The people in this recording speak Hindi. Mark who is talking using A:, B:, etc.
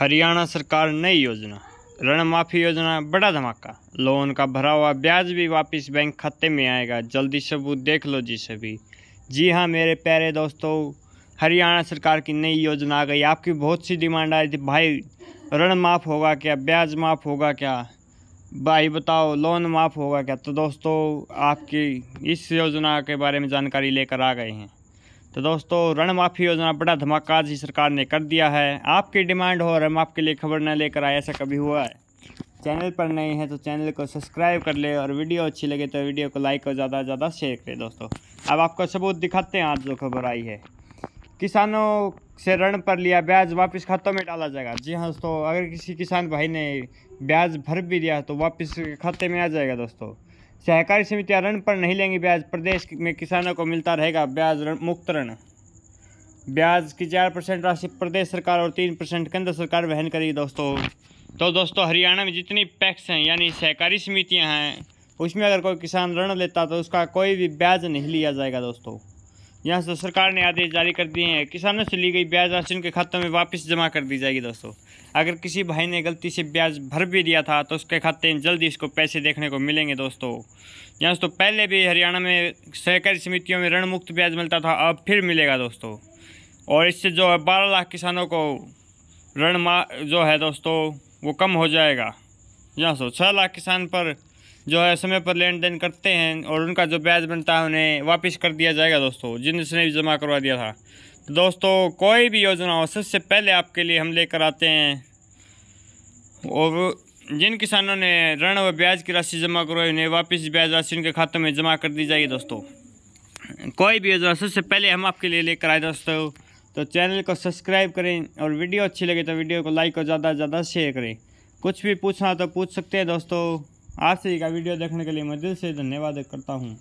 A: हरियाणा सरकार नई योजना ऋण माफी योजना बड़ा धमाका लोन का भरा हुआ ब्याज भी वापस बैंक खाते में आएगा जल्दी सबूत देख लो जी सभी जी हाँ मेरे प्यारे दोस्तों हरियाणा सरकार की नई योजना आ गई आपकी बहुत सी डिमांड आ रही थी भाई ऋण माफ़ होगा क्या ब्याज माफ़ होगा क्या भाई बताओ लोन माफ़ होगा क्या तो दोस्तों आपकी इस योजना के बारे में जानकारी लेकर आ गए हैं तो दोस्तों ऋण माफ़ी योजना बड़ा धमाका जी सरकार ने कर दिया है आपकी डिमांड हो और हम आपके लिए खबर न लेकर आए ऐसा कभी हुआ है चैनल पर नए हैं तो चैनल को सब्सक्राइब कर ले और वीडियो अच्छी लगे तो वीडियो को लाइक और ज़्यादा से ज़्यादा शेयर करें दोस्तों अब आपको सबूत दिखाते हैं आज जो खबर आई है किसानों से ऋण पर लिया ब्याज वापस खातों में डाला जाएगा जी हाँ दोस्तों अगर किसी किसान भाई ने ब्याज भर भी दिया तो वापस खाते में आ जाएगा दोस्तों सहकारी समितियाँ ऋण पर नहीं लेंगी ब्याज प्रदेश में किसानों को मिलता रहेगा ब्याज मुक्त ऋण ब्याज की चार परसेंट राशि प्रदेश सरकार और तीन परसेंट केंद्र सरकार वहन करेगी दोस्तों तो दोस्तों हरियाणा में जितनी पैक्स हैं यानी सहकारी समितियां हैं उसमें अगर कोई किसान ऋण लेता तो उसका कोई भी ब्याज नहीं लिया जाएगा दोस्तों यहाँ से तो सरकार ने आदेश जारी कर दिए हैं किसानों से ली गई ब्याज राशि उनके खातों में वापस जमा कर दी जाएगी दोस्तों अगर किसी भाई ने गलती से ब्याज भर भी दिया था तो उसके खाते में जल्दी इसको पैसे देखने को मिलेंगे दोस्तों यहाँ से तो पहले भी हरियाणा में सहकारी समितियों में ऋण मुक्त ब्याज मिलता था अब फिर मिलेगा दोस्तों और इससे जो है बारह लाख किसानों को ऋण जो है दोस्तों वो कम हो जाएगा यहाँ सो तो छः लाख किसान पर जो है समय पर लेन देन करते हैं और उनका जो ब्याज बनता है उन्हें वापस कर दिया जाएगा दोस्तों जिनसे भी जमा करवा दिया था तो दोस्तों कोई भी योजना हो सबसे पहले आपके लिए हम लेकर आते हैं और जिन किसानों ने ऋण व ब्याज की राशि जमा करवाई उन्हें वापस ब्याज राशि उनके खातों में जमा कर दी जाएगी दोस्तों कोई भी योजना सबसे पहले हम आपके लिए लेकर आए दोस्तों तो चैनल को सब्सक्राइब करें और वीडियो अच्छी लगे तो वीडियो को लाइक और ज़्यादा से ज़्यादा शेयर करें कुछ भी पूछना तो पूछ सकते हैं दोस्तों से ही का वीडियो देखने के लिए मैं दिल से धन्यवाद करता हूँ